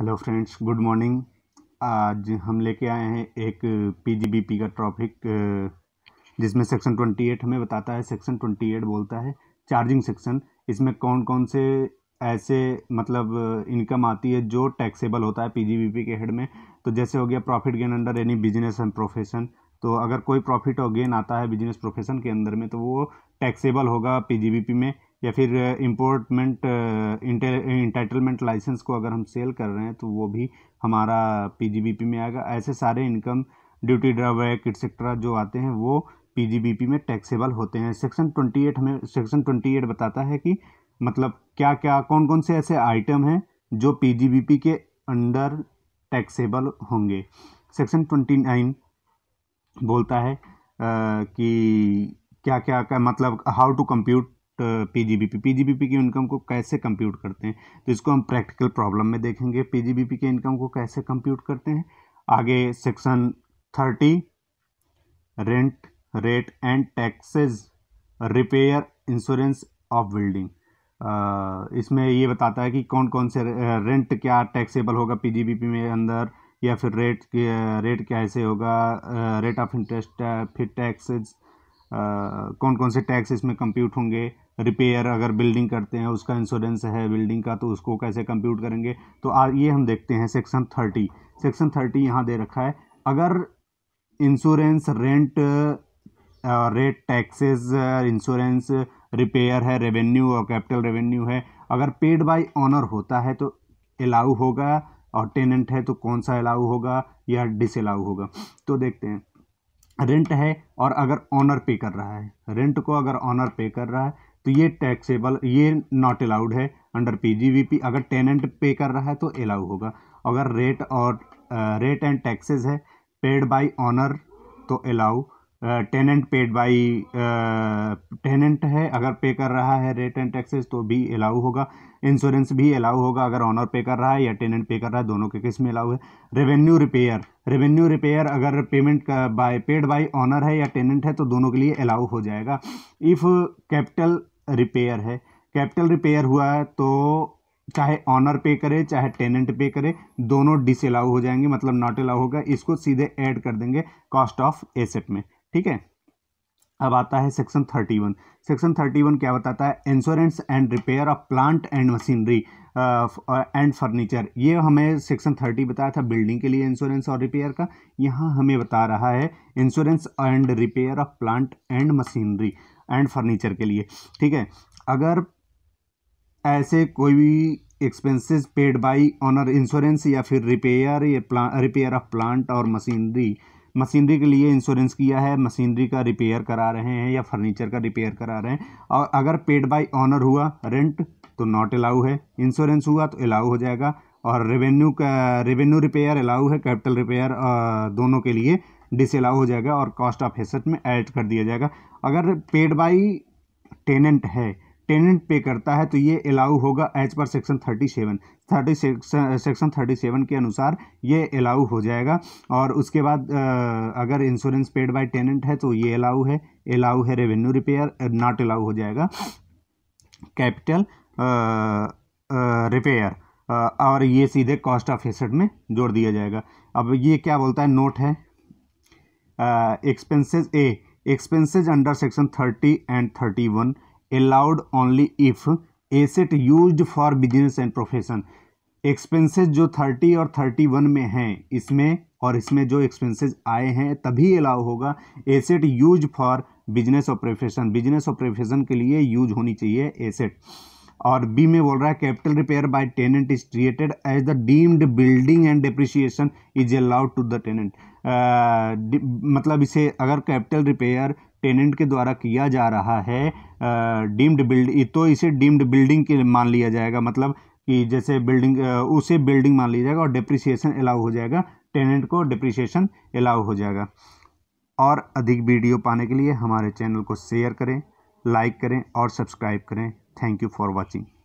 hello friends good morning आज हम लेके आए हैं एक पीजीबीपी का टॉपिक जिसमें सेक्शन 28 हमें बताता है सेक्शन 28 बोलता है चार्जिंग सेक्शन इसमें कौन कौन से ऐसे मतलब इनकम आती है जो टैक्सेबल होता है पीजीबीपी के हेड में तो जैसे हो गया profit gain under any business and profession तो अगर कोई प्रॉफिट और गेन आता है बिजनेस प्रोफेशन के अंदर में तो वो टैक्सेबल होगा पीजीबीपी में या फिर इम्पोर्टमेंट इंटाइटलमेंट लाइसेंस को अगर हम सेल कर रहे हैं तो वो भी हमारा पीजीबीपी में आएगा ऐसे सारे इनकम ड्यूटी ड्रॉबैक एक्सेट्रा जो आते हैं वो पीजीबीपी में टैक्सेबल होते हैं सेक्शन ट्वेंटी एट हमें सेक्शन ट्वेंटी एट बताता है कि मतलब क्या क्या कौन कौन से ऐसे आइटम हैं जो पी के अंडर टैक्सेबल होंगे सेक्शन ट्वेंटी बोलता है आ, कि क्या क्या का मतलब how to compute PGBP PGBP की इनकम को कैसे कंप्यूट करते हैं तो इसको हम प्रैक्टिकल प्रॉब्लम में देखेंगे पीजीबीपी के इनकम को कैसे कंप्यूट करते हैं आगे section thirty rent rate and taxes repair insurance of building इसमें ये बताता है कि कौन कौन से रेंट क्या टैक्सेबल होगा पीजीबीपी में अंदर या फिर रेट रेट क्या ऐसे होगा रेट ऑफ इंटरेस्ट फिर टैक्सेज कौन कौन से टैक्स इसमें कंप्यूट होंगे रिपेयर अगर बिल्डिंग करते हैं उसका इंश्योरेंस है बिल्डिंग का तो उसको कैसे कंप्यूट करेंगे तो आ, ये हम देखते हैं सेक्शन थर्टी सेक्शन थर्टी यहाँ दे रखा है अगर insurance rent rate taxes insurance repair है रेवेन्यू और कैपिटल रेवेन्यू है अगर पेड बाय ऑनर होता है तो अलाउ होगा और टेनेंट है तो कौन सा अलाउ होगा या डिसअलाउ होगा तो देखते हैं रेंट है और अगर ऑनर पे कर रहा है रेंट को अगर ऑनर पे कर रहा है तो ये टैक्सेबल ये नॉट अलाउड है अंडर पीजीवीपी अगर टेनेंट पे कर रहा है तो अलाउ होगा अगर रेट और रेट एंड टैक्सेस है पेड बाय ऑनर तो allow tenant paid by tenant है अगर पे कर रहा है रेट एंड टैक्सेस तो भी अलाउ होगा इंश्योरेंस भी अलाउ होगा अगर ऑनर पे कर रहा है या टेनेंट पे कर रहा है दोनों के किस में अलाउ है रेवेन्यू रिपेयर रेवेन्यू रिपेयर अगर payment by paid by owner है या टेनेंट है तो दोनों के लिए अलाउ हो जाएगा इफ़ कैपिटल रिपेयर है कैपिटल रिपेयर हुआ है तो चाहे ऑनर पे करे चाहे टेनेंट पे करे दोनों डिसअलाउ हो जाएंगे मतलब नॉट अलाउ होगा इसको सीधे ऐड कर देंगे कॉस्ट ऑफ एसेट में ठीक है अब आता है section thirty one section thirty one क्या बताता है insurance and repair of plant and machinery and furniture ये हमें सेक्शन थर्टी बताया था बिल्डिंग के लिए इंश्योरेंस और रिपेयर का यहाँ हमें बता रहा है insurance and repair of plant and machinery and furniture के लिए ठीक है अगर ऐसे कोई भी expenses paid by owner insurance या फिर रिपेयर या रिपेयर ऑफ प्लांट और मशीनरी मशीनरी के लिए इंश्योरेंस किया है मशीनरी का रिपेयर करा रहे हैं या फर्नीचर का रिपेयर करा रहे हैं और अगर पेड बाय ऑनर हुआ रेंट तो नॉट अलाउ है इंश्योरेंस हुआ तो अलाउ हो जाएगा और रेवेन्यू का रेवेन्यू रिपेयर अलाउ है कैपिटल रिपेयर दोनों के लिए डिसअलाउ हो जाएगा और कॉस्ट ऑफ हेसेट में ऐड कर दिया जाएगा अगर पेड बाई टेनेंट है टेनेंट पे करता है तो ये अलाउ होगा as per section thirty seven thirty section thirty seven के अनुसार ये अलाउ हो जाएगा और उसके बाद अगर इंश्योरेंस पेड बाय टेनेंट है तो ये अलाउ है अलाउ है रेवेन्यू रिपेयर नॉट अलाउ हो जाएगा कैपिटल रिपेयर और ये सीधे कॉस्ट ऑफ एसेट में जोड़ दिया जाएगा अब ये क्या बोलता है नोट है expenses a expenses under section thirty and thirty one allowed only if asset used for business and profession expenses जो थर्टी और थर्टी वन में हैं इसमें और इसमें जो एक्सपेंसेस आए हैं तभी अलाउ होगा एसेट यूज फॉर बिजनेस और प्रोफेशन बिजनेस और प्रोफेशन के लिए यूज होनी चाहिए एसेट और बी में बोल रहा है capital repair by tenant is created as the deemed building and depreciation is allowed to the tenant मतलब इसे अगर कैपिटल रिपेयर टेनेंट के द्वारा किया जा रहा है डीम्ड बिल्ड तो इसे डीम्ड बिल्डिंग के मान लिया जाएगा मतलब कि जैसे बिल्डिंग उसे बिल्डिंग मान लिया जाएगा और डिप्रिसिएशन अलाउ हो जाएगा टेनेंट को डिप्रिसिएशन अलाउ हो जाएगा और अधिक वीडियो पाने के लिए हमारे चैनल को शेयर करें लाइक करें और सब्सक्राइब करें थैंक यू फॉर वॉचिंग